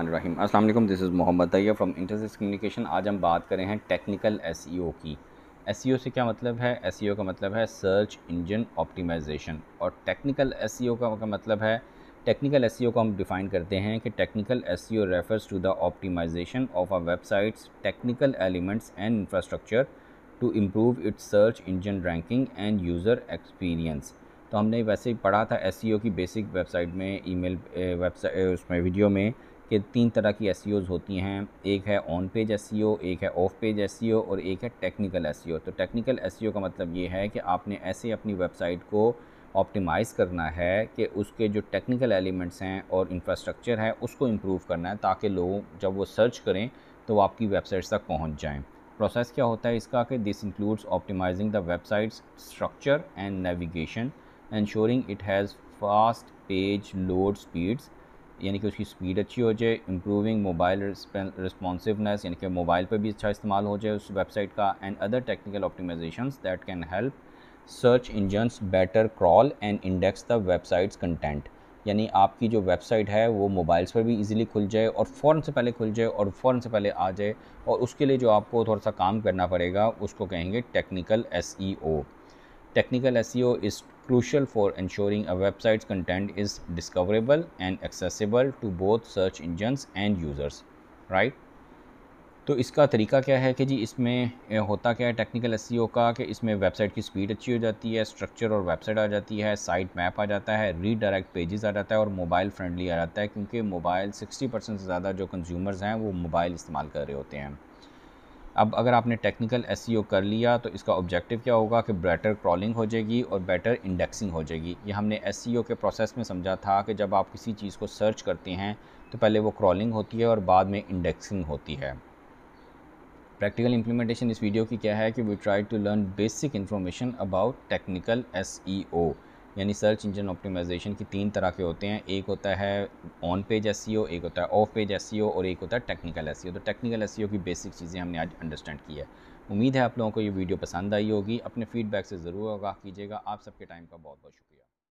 रहीम अस्सलाम this is Mohammad Tayyab from Intersys communication आज हम बात करें हैं टेक्निकल एस की एस से क्या मतलब है एस का मतलब है सर्च इंजन ऑप्टिमाइजेशन और टेक्निकल एस का, का मतलब है टेक्निकल एस को हम डिफ़ाइन करते हैं कि technical S refers to the optimization of a website's technical elements and infrastructure to improve its search engine ranking and user experience तो हमने वैसे ही पढ़ा था एस की बेसिक वेबसाइट में ई मेल वेबसाइट उसमें वीडियो में कि तीन तरह की एस e होती हैं एक है ऑन पेज एस एक है ऑफ पेज एस और एक है टेक्निकल एस e तो टेक्निकल एस e का मतलब ये है कि आपने ऐसे अपनी वेबसाइट को ऑप्टिमाइज़ करना है कि उसके जो टेक्निकल एलिमेंट्स हैं और इंफ्रास्ट्रक्चर है उसको इम्प्रूव करना है ताकि लोग जब वो सर्च करें तो वो आपकी वेबसाइट्स तक पहुंच जाएं प्रोसेस क्या होता है इसका कि this includes optimizing the website's structure and navigation ensuring it has fast page load speeds यानी कि उसकी स्पीड अच्छी हो जाए इम्प्रूविंग मोबाइल रिस्पॉन्सिवनेस यानी कि मोबाइल पर भी अच्छा इस्तेमाल हो जाए उस वेबसाइट का and other technical optimization that can help search engines better crawl and index the website's content यानी आपकी जो वेबसाइट है वो मोबाइल्स पर भी इजीली खुल जाए और फ़ौर से पहले खुल जाए और फ़ौर से पहले आ जाए और उसके लिए जो आपको थोड़ा सा काम करना पड़ेगा उसको कहेंगे technical S E O technical S E O is crucial for ensuring a website's content is discoverable and accessible to both search engines and users right तो इसका तरीका क्या है कि जी इसमें होता क्या है टेक्निकल एस e का कि इसमें वेबसाइट की स्पीड अच्छी हो जाती है स्ट्रक्चर और वेबसाइट आ जाती है साइट मैप आ जाता है रीडायरेक्ट पेजेस आ जाता है और मोबाइल फ्रेंडली आ जाता है क्योंकि मोबाइल 60 परसेंट से ज़्यादा जो कंज्यूमर्स हैं वो मोबाइल इस्तेमाल कर रहे होते हैं अब अगर आपने टेक्निकल एस e कर लिया तो इसका ऑब्जेक्टिव क्या होगा कि बेटर क्रॉलिंग हो जाएगी और बेटर इंडेक्सिंग हो जाएगी ये हमने एस e के प्रोसेस में समझा था कि जब आप किसी चीज़ को सर्च करते हैं तो पहले वो क्रॉलिंग होती है और बाद में इंडेक्सिंग होती है प्रैक्टिकल इम्प्लीमेंटेशन इस वीडियो की क्या है कि we try to learn basic information about technical S यानी सर्च इंजन ऑप्टिमाइजेशन की तीन तरह के होते हैं एक होता है ऑन पेज एस e एक होता है ऑफ पेज एस e और एक होता है टेक्निकल एस e तो टेक्निकल एस की बेसिक चीज़ें हमने आज अंडरस्टैंड की है उम्मीद है आप लोगों को ये वीडियो पसंद आई होगी अपने फीडबैक से ज़रूर आगाह कीजिएगा आप सबके टाइम का बहुत बहुत शुक्रिया